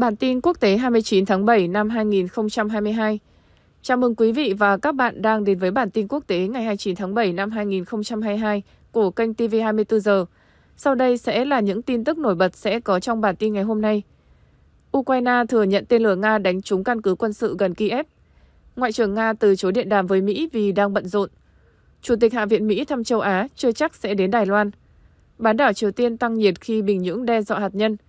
Bản tin quốc tế 29 tháng 7 năm 2022. Chào mừng quý vị và các bạn đang đến với bản tin quốc tế ngày 29 tháng 7 năm 2022 của kênh TV24 giờ. Sau đây sẽ là những tin tức nổi bật sẽ có trong bản tin ngày hôm nay. Ukraine thừa nhận tên lửa Nga đánh trúng căn cứ quân sự gần Kiev. Ngoại trưởng Nga từ chối điện đàm với Mỹ vì đang bận rộn. Chủ tịch Hạ viện Mỹ thăm châu Á chưa chắc sẽ đến Đài Loan. Bán đảo Triều Tiên tăng nhiệt khi Bình Nhưỡng đe dọa hạt nhân –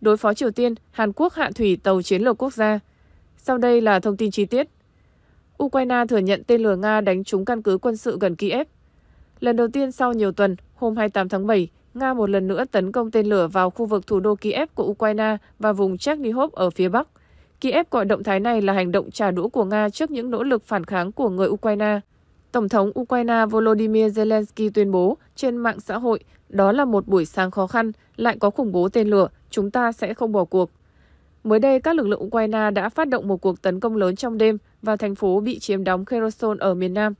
đối phó Triều Tiên, Hàn Quốc hạ thủy tàu chiến lược quốc gia. Sau đây là thông tin chi tiết. Ukraine thừa nhận tên lửa Nga đánh trúng căn cứ quân sự gần Kiev. Lần đầu tiên sau nhiều tuần, hôm 28 tháng 7, Nga một lần nữa tấn công tên lửa vào khu vực thủ đô Kiev của Ukraine và vùng Chernihiv ở phía Bắc. Kiev gọi động thái này là hành động trả đũa của Nga trước những nỗ lực phản kháng của người Ukraine. Tổng thống Ukraine Volodymyr Zelensky tuyên bố trên mạng xã hội đó là một buổi sáng khó khăn, lại có khủng bố tên lửa, chúng ta sẽ không bỏ cuộc. Mới đây, các lực lượng Ukraine đã phát động một cuộc tấn công lớn trong đêm vào thành phố bị chiếm đóng Kherson ở miền Nam.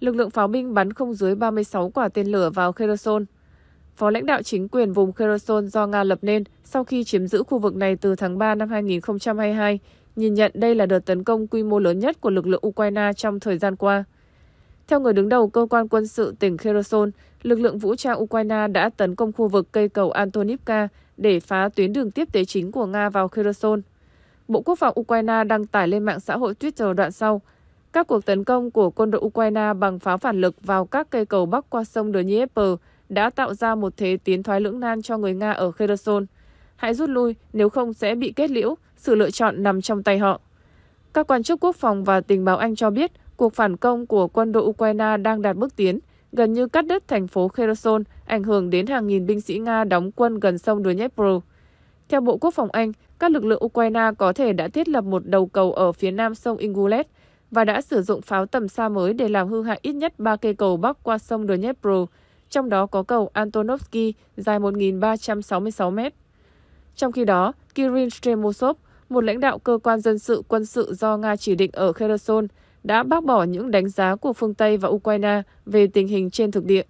Lực lượng pháo binh bắn không dưới 36 quả tên lửa vào Kherson. Phó lãnh đạo chính quyền vùng Kherson do Nga lập nên sau khi chiếm giữ khu vực này từ tháng 3 năm 2022, nhìn nhận đây là đợt tấn công quy mô lớn nhất của lực lượng Ukraine trong thời gian qua. Theo người đứng đầu cơ quan quân sự tỉnh Kherson, lực lượng vũ trang Ukraine đã tấn công khu vực cây cầu Antonivka để phá tuyến đường tiếp tế chính của Nga vào Kherson. Bộ Quốc phòng Ukraine đăng tải lên mạng xã hội Twitter đoạn sau. Các cuộc tấn công của quân đội Ukraine bằng pháo phản lực vào các cây cầu bắc qua sông Dnieper đã tạo ra một thế tiến thoái lưỡng nan cho người Nga ở Kherson. Hãy rút lui, nếu không sẽ bị kết liễu, sự lựa chọn nằm trong tay họ. Các quan chức quốc phòng và tình báo Anh cho biết cuộc phản công của quân đội Ukraine đang đạt bước tiến, gần như cắt đứt thành phố Kherson, ảnh hưởng đến hàng nghìn binh sĩ Nga đóng quân gần sông Dnipro. Theo Bộ Quốc phòng Anh, các lực lượng Ukraine có thể đã thiết lập một đầu cầu ở phía nam sông Ingulet và đã sử dụng pháo tầm xa mới để làm hư hại ít nhất 3 cây cầu bắc qua sông Dnipro, trong đó có cầu Antonovsky dài 1.366 mét. Trong khi đó, Kirin Stremosov, một lãnh đạo cơ quan dân sự quân sự do Nga chỉ định ở Kherson, đã bác bỏ những đánh giá của phương Tây và Ukraine về tình hình trên thực địa.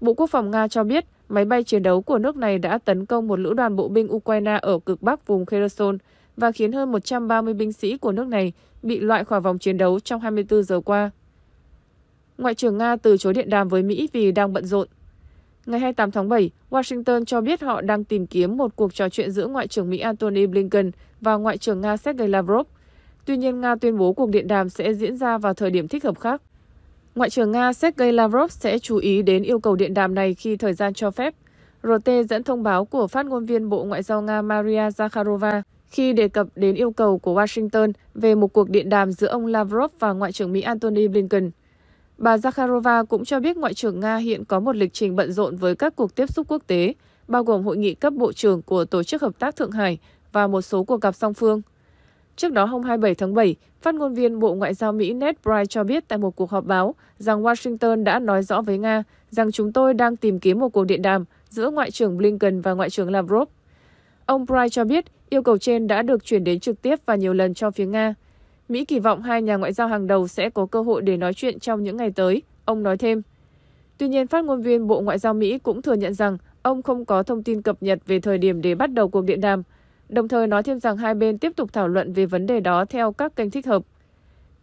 Bộ Quốc phòng Nga cho biết máy bay chiến đấu của nước này đã tấn công một lữ đoàn bộ binh Ukraine ở cực bắc vùng Kherson và khiến hơn 130 binh sĩ của nước này bị loại khỏi vòng chiến đấu trong 24 giờ qua. Ngoại trưởng Nga từ chối điện đàm với Mỹ vì đang bận rộn. Ngày 28 tháng 7, Washington cho biết họ đang tìm kiếm một cuộc trò chuyện giữa Ngoại trưởng Mỹ Antony Blinken và Ngoại trưởng Nga Sergei Lavrov Tuy nhiên, Nga tuyên bố cuộc điện đàm sẽ diễn ra vào thời điểm thích hợp khác. Ngoại trưởng Nga Sergei Lavrov sẽ chú ý đến yêu cầu điện đàm này khi thời gian cho phép. RT dẫn thông báo của phát ngôn viên Bộ Ngoại giao Nga Maria Zakharova khi đề cập đến yêu cầu của Washington về một cuộc điện đàm giữa ông Lavrov và Ngoại trưởng Mỹ Antony Blinken. Bà Zakharova cũng cho biết Ngoại trưởng Nga hiện có một lịch trình bận rộn với các cuộc tiếp xúc quốc tế, bao gồm hội nghị cấp bộ trưởng của Tổ chức Hợp tác Thượng Hải và một số cuộc gặp song phương. Trước đó hôm 27 tháng 7, phát ngôn viên Bộ Ngoại giao Mỹ Ned Price cho biết tại một cuộc họp báo rằng Washington đã nói rõ với Nga rằng chúng tôi đang tìm kiếm một cuộc điện đàm giữa Ngoại trưởng Blinken và Ngoại trưởng Lavrov. Ông Price cho biết yêu cầu trên đã được chuyển đến trực tiếp và nhiều lần cho phía Nga. Mỹ kỳ vọng hai nhà ngoại giao hàng đầu sẽ có cơ hội để nói chuyện trong những ngày tới, ông nói thêm. Tuy nhiên, phát ngôn viên Bộ Ngoại giao Mỹ cũng thừa nhận rằng ông không có thông tin cập nhật về thời điểm để bắt đầu cuộc điện đàm – đồng thời nói thêm rằng hai bên tiếp tục thảo luận về vấn đề đó theo các kênh thích hợp.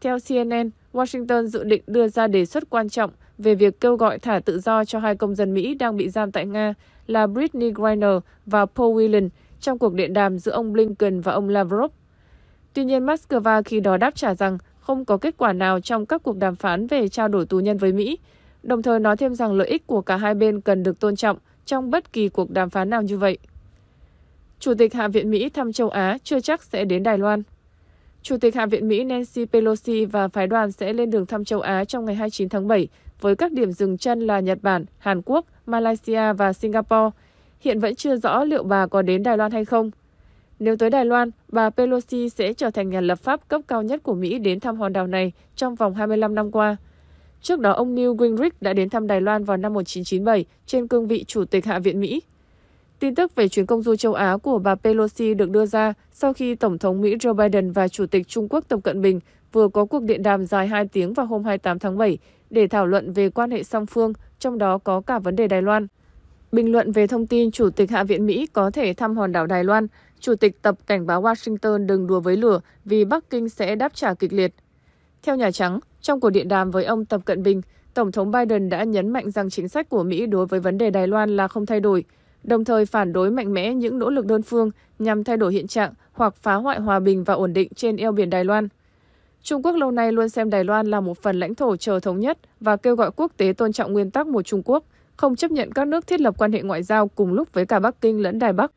Theo CNN, Washington dự định đưa ra đề xuất quan trọng về việc kêu gọi thả tự do cho hai công dân Mỹ đang bị giam tại Nga là Britney Griner và Paul Whelan trong cuộc điện đàm giữa ông Blinken và ông Lavrov. Tuy nhiên, Moscow khi đó đáp trả rằng không có kết quả nào trong các cuộc đàm phán về trao đổi tù nhân với Mỹ, đồng thời nói thêm rằng lợi ích của cả hai bên cần được tôn trọng trong bất kỳ cuộc đàm phán nào như vậy. Chủ tịch Hạ viện Mỹ thăm châu Á chưa chắc sẽ đến Đài Loan. Chủ tịch Hạ viện Mỹ Nancy Pelosi và phái đoàn sẽ lên đường thăm châu Á trong ngày 29 tháng 7 với các điểm dừng chân là Nhật Bản, Hàn Quốc, Malaysia và Singapore. Hiện vẫn chưa rõ liệu bà có đến Đài Loan hay không. Nếu tới Đài Loan, bà Pelosi sẽ trở thành nhà lập pháp cấp cao nhất của Mỹ đến thăm hòn đảo này trong vòng 25 năm qua. Trước đó, ông Newt Gingrich đã đến thăm Đài Loan vào năm 1997 trên cương vị Chủ tịch Hạ viện Mỹ. Tin tức về chuyến công du châu Á của bà Pelosi được đưa ra sau khi Tổng thống Mỹ Joe Biden và Chủ tịch Trung Quốc Tập Cận Bình vừa có cuộc điện đàm dài 2 tiếng vào hôm 28 tháng 7 để thảo luận về quan hệ song phương, trong đó có cả vấn đề Đài Loan. Bình luận về thông tin Chủ tịch Hạ viện Mỹ có thể thăm hòn đảo Đài Loan, Chủ tịch Tập cảnh báo Washington đừng đùa với lửa vì Bắc Kinh sẽ đáp trả kịch liệt. Theo Nhà Trắng, trong cuộc điện đàm với ông Tập Cận Bình, Tổng thống Biden đã nhấn mạnh rằng chính sách của Mỹ đối với vấn đề Đài Loan là không thay đổi – đồng thời phản đối mạnh mẽ những nỗ lực đơn phương nhằm thay đổi hiện trạng hoặc phá hoại hòa bình và ổn định trên eo biển Đài Loan. Trung Quốc lâu nay luôn xem Đài Loan là một phần lãnh thổ chờ thống nhất và kêu gọi quốc tế tôn trọng nguyên tắc một Trung Quốc, không chấp nhận các nước thiết lập quan hệ ngoại giao cùng lúc với cả Bắc Kinh lẫn Đài Bắc.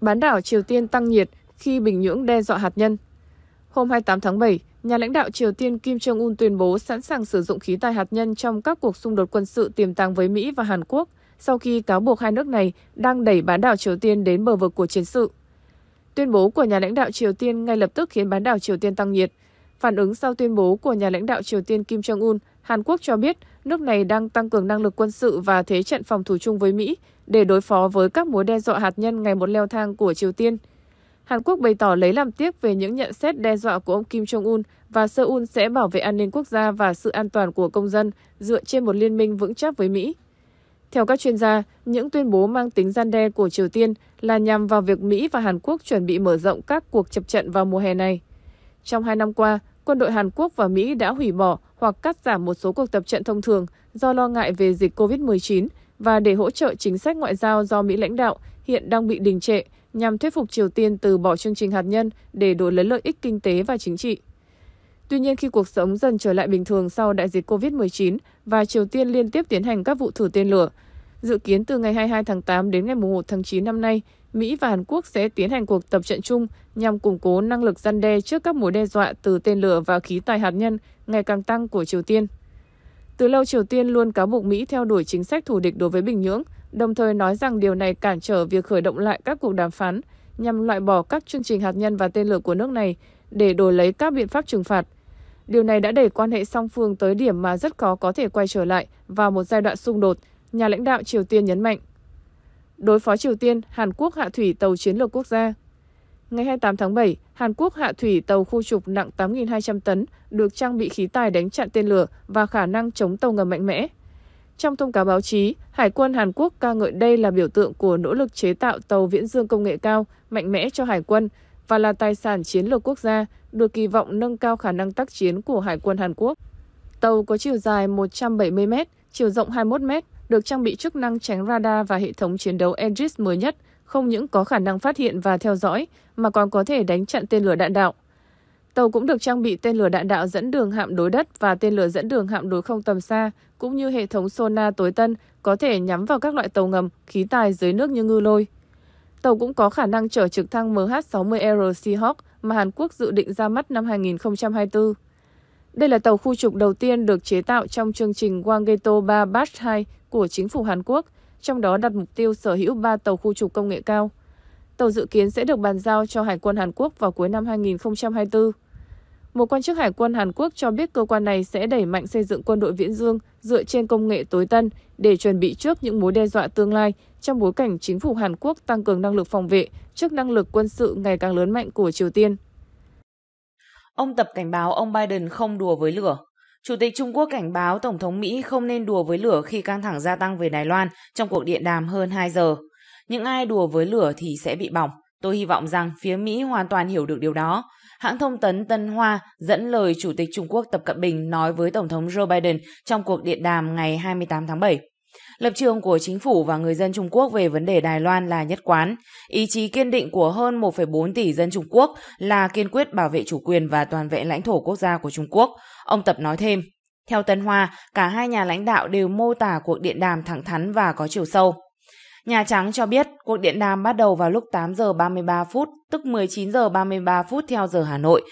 Bán đảo Triều Tiên tăng nhiệt khi Bình Nhưỡng đe dọa hạt nhân. Hôm 28 tháng 7, nhà lãnh đạo Triều Tiên Kim Jong-un tuyên bố sẵn sàng sử dụng khí tài hạt nhân trong các cuộc xung đột quân sự tiềm tàng với Mỹ và Hàn Quốc – sau khi cáo buộc hai nước này đang đẩy bán đảo Triều Tiên đến bờ vực của chiến sự. Tuyên bố của nhà lãnh đạo Triều Tiên ngay lập tức khiến bán đảo Triều Tiên tăng nhiệt. Phản ứng sau tuyên bố của nhà lãnh đạo Triều Tiên Kim Jong-un, Hàn Quốc cho biết nước này đang tăng cường năng lực quân sự và thế trận phòng thủ chung với Mỹ để đối phó với các mối đe dọa hạt nhân ngày một leo thang của Triều Tiên. Hàn Quốc bày tỏ lấy làm tiếc về những nhận xét đe dọa của ông Kim Jong-un và Seoul sẽ bảo vệ an ninh quốc gia và sự an toàn của công dân dựa trên một liên minh vững chắc với Mỹ. Theo các chuyên gia, những tuyên bố mang tính gian đe của Triều Tiên là nhằm vào việc Mỹ và Hàn Quốc chuẩn bị mở rộng các cuộc chập trận vào mùa hè này. Trong hai năm qua, quân đội Hàn Quốc và Mỹ đã hủy bỏ hoặc cắt giảm một số cuộc tập trận thông thường do lo ngại về dịch COVID-19 và để hỗ trợ chính sách ngoại giao do Mỹ lãnh đạo hiện đang bị đình trệ nhằm thuyết phục Triều Tiên từ bỏ chương trình hạt nhân để đổi lấy lợi ích kinh tế và chính trị. Tuy nhiên, khi cuộc sống dần trở lại bình thường sau đại dịch COVID-19 và Triều Tiên liên tiếp tiến hành các vụ thử tên lửa, dự kiến từ ngày 22 tháng 8 đến ngày 1 tháng 9 năm nay, Mỹ và Hàn Quốc sẽ tiến hành cuộc tập trận chung nhằm củng cố năng lực gian đe trước các mối đe dọa từ tên lửa và khí tài hạt nhân ngày càng tăng của Triều Tiên. Từ lâu Triều Tiên luôn cáo buộc Mỹ theo đuổi chính sách thù địch đối với Bình Nhưỡng, đồng thời nói rằng điều này cản trở việc khởi động lại các cuộc đàm phán nhằm loại bỏ các chương trình hạt nhân và tên lửa của nước này để đổi lấy các biện pháp trừng phạt Điều này đã đẩy quan hệ song phương tới điểm mà rất khó có thể quay trở lại vào một giai đoạn xung đột, nhà lãnh đạo Triều Tiên nhấn mạnh. Đối phó Triều Tiên, Hàn Quốc hạ thủy tàu chiến lược quốc gia. Ngày 28 tháng 7, Hàn Quốc hạ thủy tàu khu trục nặng 8.200 tấn được trang bị khí tài đánh chặn tên lửa và khả năng chống tàu ngầm mạnh mẽ. Trong thông cáo báo chí, Hải quân Hàn Quốc ca ngợi đây là biểu tượng của nỗ lực chế tạo tàu viễn dương công nghệ cao mạnh mẽ cho Hải quân, và là tài sản chiến lược quốc gia, được kỳ vọng nâng cao khả năng tác chiến của Hải quân Hàn Quốc. Tàu có chiều dài 170 m, chiều rộng 21 m, được trang bị chức năng tránh radar và hệ thống chiến đấu Aegis mới nhất, không những có khả năng phát hiện và theo dõi, mà còn có thể đánh chặn tên lửa đạn đạo. Tàu cũng được trang bị tên lửa đạn đạo dẫn đường hạm đối đất và tên lửa dẫn đường hạm đối không tầm xa, cũng như hệ thống sonar tối tân có thể nhắm vào các loại tàu ngầm, khí tài dưới nước như ngư lôi. Tàu cũng có khả năng chở trực thăng MH-60R Seahawk mà Hàn Quốc dự định ra mắt năm 2024. Đây là tàu khu trục đầu tiên được chế tạo trong chương trình Wangeto 3 Batch 2 của chính phủ Hàn Quốc, trong đó đặt mục tiêu sở hữu 3 tàu khu trục công nghệ cao. Tàu dự kiến sẽ được bàn giao cho Hải quân Hàn Quốc vào cuối năm 2024. Một quan chức hải quân Hàn Quốc cho biết cơ quan này sẽ đẩy mạnh xây dựng quân đội viễn dương dựa trên công nghệ tối tân để chuẩn bị trước những mối đe dọa tương lai trong bối cảnh chính phủ Hàn Quốc tăng cường năng lực phòng vệ trước năng lực quân sự ngày càng lớn mạnh của Triều Tiên. Ông Tập cảnh báo ông Biden không đùa với lửa. Chủ tịch Trung Quốc cảnh báo Tổng thống Mỹ không nên đùa với lửa khi căng thẳng gia tăng về Đài Loan trong cuộc điện đàm hơn 2 giờ. Những ai đùa với lửa thì sẽ bị bỏng. Tôi hy vọng rằng phía Mỹ hoàn toàn hiểu được điều đó hãng thông tấn Tân Hoa dẫn lời Chủ tịch Trung Quốc Tập Cận Bình nói với Tổng thống Joe Biden trong cuộc điện đàm ngày 28 tháng 7. Lập trường của chính phủ và người dân Trung Quốc về vấn đề Đài Loan là nhất quán. Ý chí kiên định của hơn 1,4 tỷ dân Trung Quốc là kiên quyết bảo vệ chủ quyền và toàn vẹn lãnh thổ quốc gia của Trung Quốc. Ông Tập nói thêm, theo Tân Hoa, cả hai nhà lãnh đạo đều mô tả cuộc điện đàm thẳng thắn và có chiều sâu. Nhà Trắng cho biết cuộc điện đàm bắt đầu vào lúc 8 giờ 33 phút, tức 19 giờ 33 phút theo giờ Hà Nội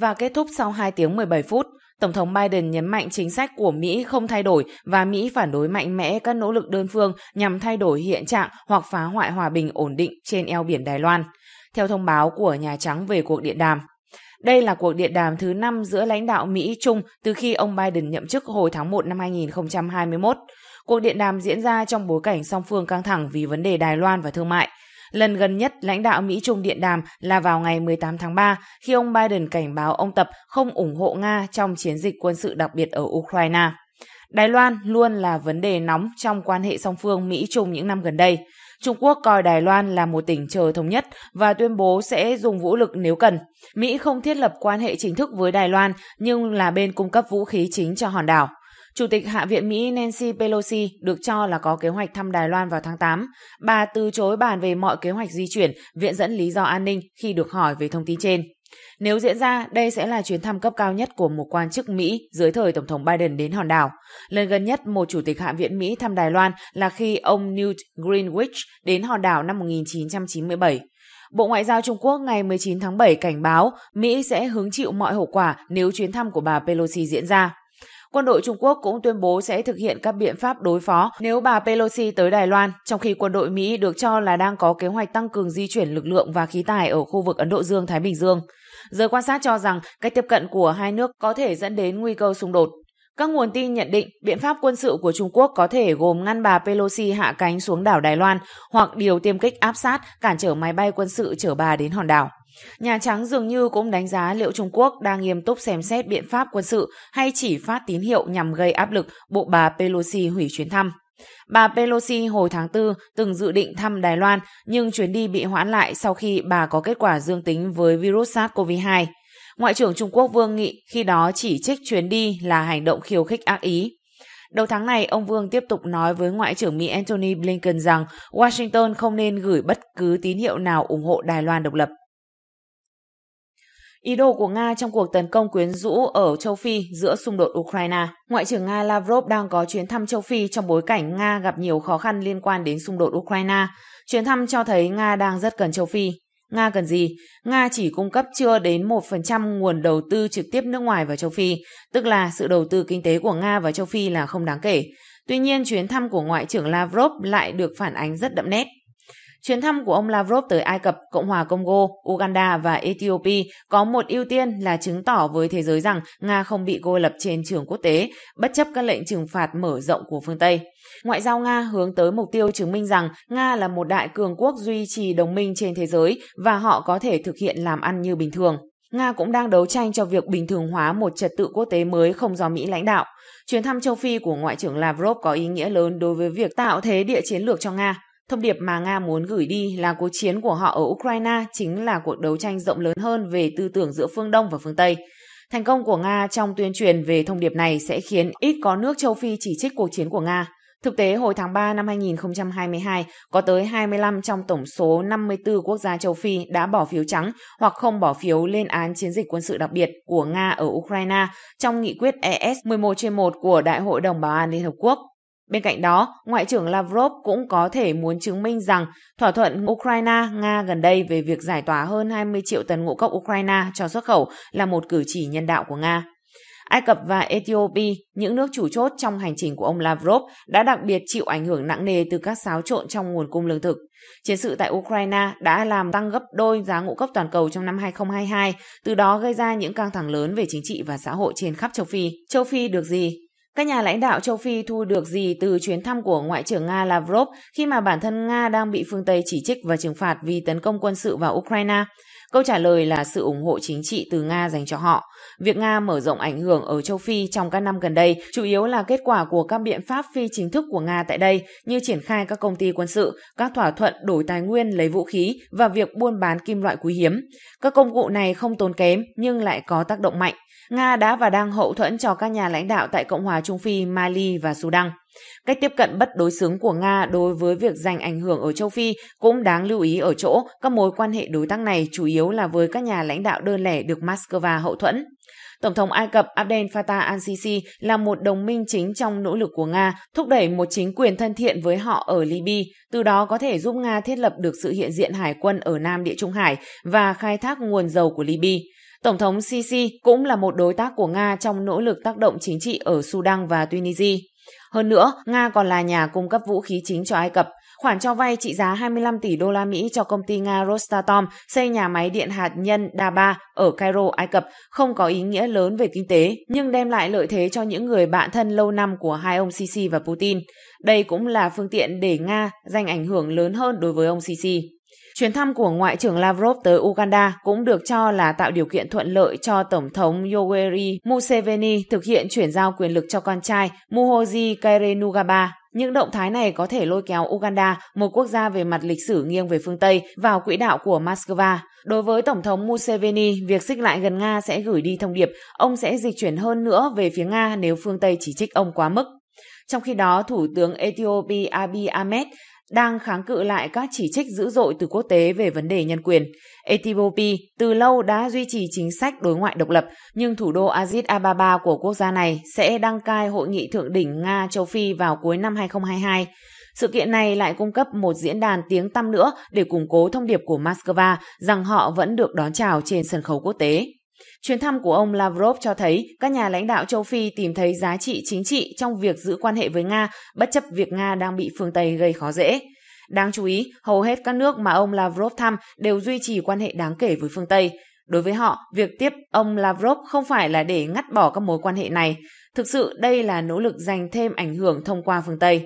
và kết thúc sau 2 tiếng 17 phút. Tổng thống Biden nhấn mạnh chính sách của Mỹ không thay đổi và Mỹ phản đối mạnh mẽ các nỗ lực đơn phương nhằm thay đổi hiện trạng hoặc phá hoại hòa bình ổn định trên eo biển Đài Loan, theo thông báo của Nhà Trắng về cuộc điện đàm. Đây là cuộc điện đàm thứ năm giữa lãnh đạo Mỹ-Trung từ khi ông Biden nhậm chức hồi tháng 1 năm 2021. Cuộc điện đàm diễn ra trong bối cảnh song phương căng thẳng vì vấn đề Đài Loan và thương mại. Lần gần nhất lãnh đạo Mỹ Trung điện đàm là vào ngày 18 tháng 3 khi ông Biden cảnh báo ông Tập không ủng hộ Nga trong chiến dịch quân sự đặc biệt ở Ukraine. Đài Loan luôn là vấn đề nóng trong quan hệ song phương Mỹ-Trung những năm gần đây. Trung Quốc coi Đài Loan là một tỉnh chờ thống nhất và tuyên bố sẽ dùng vũ lực nếu cần. Mỹ không thiết lập quan hệ chính thức với Đài Loan nhưng là bên cung cấp vũ khí chính cho hòn đảo. Chủ tịch Hạ viện Mỹ Nancy Pelosi được cho là có kế hoạch thăm Đài Loan vào tháng 8. Bà từ chối bàn về mọi kế hoạch di chuyển, viện dẫn lý do an ninh khi được hỏi về thông tin trên. Nếu diễn ra, đây sẽ là chuyến thăm cấp cao nhất của một quan chức Mỹ dưới thời Tổng thống Biden đến hòn đảo. Lần gần nhất một chủ tịch Hạ viện Mỹ thăm Đài Loan là khi ông Newt Greenwich đến hòn đảo năm 1997. Bộ Ngoại giao Trung Quốc ngày 19 tháng 7 cảnh báo Mỹ sẽ hứng chịu mọi hậu quả nếu chuyến thăm của bà Pelosi diễn ra. Quân đội Trung Quốc cũng tuyên bố sẽ thực hiện các biện pháp đối phó nếu bà Pelosi tới Đài Loan, trong khi quân đội Mỹ được cho là đang có kế hoạch tăng cường di chuyển lực lượng và khí tài ở khu vực Ấn Độ Dương-Thái Bình Dương. Giới quan sát cho rằng cách tiếp cận của hai nước có thể dẫn đến nguy cơ xung đột. Các nguồn tin nhận định biện pháp quân sự của Trung Quốc có thể gồm ngăn bà Pelosi hạ cánh xuống đảo Đài Loan hoặc điều tiêm kích áp sát cản trở máy bay quân sự chở bà đến hòn đảo. Nhà Trắng dường như cũng đánh giá liệu Trung Quốc đang nghiêm túc xem xét biện pháp quân sự hay chỉ phát tín hiệu nhằm gây áp lực bộ bà Pelosi hủy chuyến thăm. Bà Pelosi hồi tháng 4 từng dự định thăm Đài Loan nhưng chuyến đi bị hoãn lại sau khi bà có kết quả dương tính với virus SARS-CoV-2. Ngoại trưởng Trung Quốc Vương Nghị khi đó chỉ trích chuyến đi là hành động khiêu khích ác ý. Đầu tháng này, ông Vương tiếp tục nói với Ngoại trưởng Mỹ Antony Blinken rằng Washington không nên gửi bất cứ tín hiệu nào ủng hộ Đài Loan độc lập. Ý đồ của Nga trong cuộc tấn công quyến rũ ở châu Phi giữa xung đột Ukraine. Ngoại trưởng Nga Lavrov đang có chuyến thăm châu Phi trong bối cảnh Nga gặp nhiều khó khăn liên quan đến xung đột Ukraine. Chuyến thăm cho thấy Nga đang rất cần châu Phi. Nga cần gì? Nga chỉ cung cấp chưa đến 1% nguồn đầu tư trực tiếp nước ngoài vào châu Phi, tức là sự đầu tư kinh tế của Nga vào châu Phi là không đáng kể. Tuy nhiên, chuyến thăm của Ngoại trưởng Lavrov lại được phản ánh rất đậm nét. Chuyến thăm của ông Lavrov tới Ai Cập, Cộng hòa Congo, Uganda và Ethiopia có một ưu tiên là chứng tỏ với thế giới rằng Nga không bị cô lập trên trường quốc tế, bất chấp các lệnh trừng phạt mở rộng của phương Tây. Ngoại giao Nga hướng tới mục tiêu chứng minh rằng Nga là một đại cường quốc duy trì đồng minh trên thế giới và họ có thể thực hiện làm ăn như bình thường. Nga cũng đang đấu tranh cho việc bình thường hóa một trật tự quốc tế mới không do Mỹ lãnh đạo. Chuyến thăm châu Phi của Ngoại trưởng Lavrov có ý nghĩa lớn đối với việc tạo thế địa chiến lược cho Nga. Thông điệp mà Nga muốn gửi đi là cuộc chiến của họ ở Ukraine chính là cuộc đấu tranh rộng lớn hơn về tư tưởng giữa phương Đông và phương Tây. Thành công của Nga trong tuyên truyền về thông điệp này sẽ khiến ít có nước châu Phi chỉ trích cuộc chiến của Nga. Thực tế, hồi tháng 3 năm 2022, có tới 25 trong tổng số 54 quốc gia châu Phi đã bỏ phiếu trắng hoặc không bỏ phiếu lên án chiến dịch quân sự đặc biệt của Nga ở Ukraine trong nghị quyết ES 11 1 của Đại hội đồng Bảo an Liên Hợp Quốc. Bên cạnh đó, Ngoại trưởng Lavrov cũng có thể muốn chứng minh rằng thỏa thuận Ukraine-Nga gần đây về việc giải tỏa hơn 20 triệu tấn ngũ cốc Ukraine cho xuất khẩu là một cử chỉ nhân đạo của Nga. Ai Cập và Ethiopia, những nước chủ chốt trong hành trình của ông Lavrov, đã đặc biệt chịu ảnh hưởng nặng nề từ các xáo trộn trong nguồn cung lương thực. Chiến sự tại Ukraine đã làm tăng gấp đôi giá ngũ cốc toàn cầu trong năm 2022, từ đó gây ra những căng thẳng lớn về chính trị và xã hội trên khắp châu Phi. Châu Phi được gì? Các nhà lãnh đạo châu Phi thu được gì từ chuyến thăm của Ngoại trưởng Nga Lavrov khi mà bản thân Nga đang bị phương Tây chỉ trích và trừng phạt vì tấn công quân sự vào Ukraine? Câu trả lời là sự ủng hộ chính trị từ Nga dành cho họ. Việc Nga mở rộng ảnh hưởng ở châu Phi trong các năm gần đây chủ yếu là kết quả của các biện pháp phi chính thức của Nga tại đây như triển khai các công ty quân sự, các thỏa thuận đổi tài nguyên lấy vũ khí và việc buôn bán kim loại quý hiếm. Các công cụ này không tốn kém nhưng lại có tác động mạnh. Nga đã và đang hậu thuẫn cho các nhà lãnh đạo tại Cộng hòa Trung Phi, Mali và Sudan. Cách tiếp cận bất đối xứng của Nga đối với việc giành ảnh hưởng ở châu Phi cũng đáng lưu ý ở chỗ các mối quan hệ đối tác này chủ yếu là với các nhà lãnh đạo đơn lẻ được Moscow hậu thuẫn. Tổng thống Ai Cập Abdel Fattah al-Sisi là một đồng minh chính trong nỗ lực của Nga thúc đẩy một chính quyền thân thiện với họ ở Libya, từ đó có thể giúp Nga thiết lập được sự hiện diện hải quân ở Nam Địa Trung Hải và khai thác nguồn dầu của Libya. Tổng thống Sisi cũng là một đối tác của Nga trong nỗ lực tác động chính trị ở Sudan và Tunisia. Hơn nữa, Nga còn là nhà cung cấp vũ khí chính cho Ai Cập. Khoản cho vay trị giá 25 tỷ đô la Mỹ cho công ty Nga Rostatom xây nhà máy điện hạt nhân Daba ở Cairo, Ai Cập không có ý nghĩa lớn về kinh tế, nhưng đem lại lợi thế cho những người bạn thân lâu năm của hai ông Sisi và Putin. Đây cũng là phương tiện để Nga giành ảnh hưởng lớn hơn đối với ông Sisi. Chuyến thăm của Ngoại trưởng Lavrov tới Uganda cũng được cho là tạo điều kiện thuận lợi cho Tổng thống Yoweri Museveni thực hiện chuyển giao quyền lực cho con trai Muhozi Kainerugaba. Những động thái này có thể lôi kéo Uganda, một quốc gia về mặt lịch sử nghiêng về phương Tây, vào quỹ đạo của Moscow. Đối với Tổng thống Museveni, việc xích lại gần Nga sẽ gửi đi thông điệp ông sẽ dịch chuyển hơn nữa về phía Nga nếu phương Tây chỉ trích ông quá mức. Trong khi đó, Thủ tướng Ethiopia Abiy Ahmed đang kháng cự lại các chỉ trích dữ dội từ quốc tế về vấn đề nhân quyền. Ethiopia từ lâu đã duy trì chính sách đối ngoại độc lập, nhưng thủ đô Addis Ababa của quốc gia này sẽ đăng cai hội nghị thượng đỉnh Nga-Châu Phi vào cuối năm 2022. Sự kiện này lại cung cấp một diễn đàn tiếng tăm nữa để củng cố thông điệp của Moscow rằng họ vẫn được đón chào trên sân khấu quốc tế. Chuyến thăm của ông Lavrov cho thấy các nhà lãnh đạo châu Phi tìm thấy giá trị chính trị trong việc giữ quan hệ với Nga, bất chấp việc Nga đang bị phương Tây gây khó dễ. Đáng chú ý, hầu hết các nước mà ông Lavrov thăm đều duy trì quan hệ đáng kể với phương Tây. Đối với họ, việc tiếp ông Lavrov không phải là để ngắt bỏ các mối quan hệ này. Thực sự, đây là nỗ lực giành thêm ảnh hưởng thông qua phương Tây.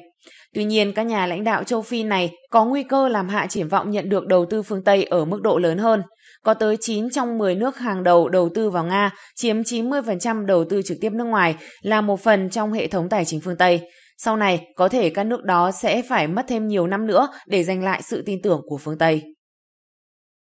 Tuy nhiên, các nhà lãnh đạo châu Phi này có nguy cơ làm hạ triển vọng nhận được đầu tư phương Tây ở mức độ lớn hơn – có tới 9 trong 10 nước hàng đầu đầu tư vào Nga, chiếm 90% đầu tư trực tiếp nước ngoài, là một phần trong hệ thống tài chính phương Tây. Sau này, có thể các nước đó sẽ phải mất thêm nhiều năm nữa để giành lại sự tin tưởng của phương Tây.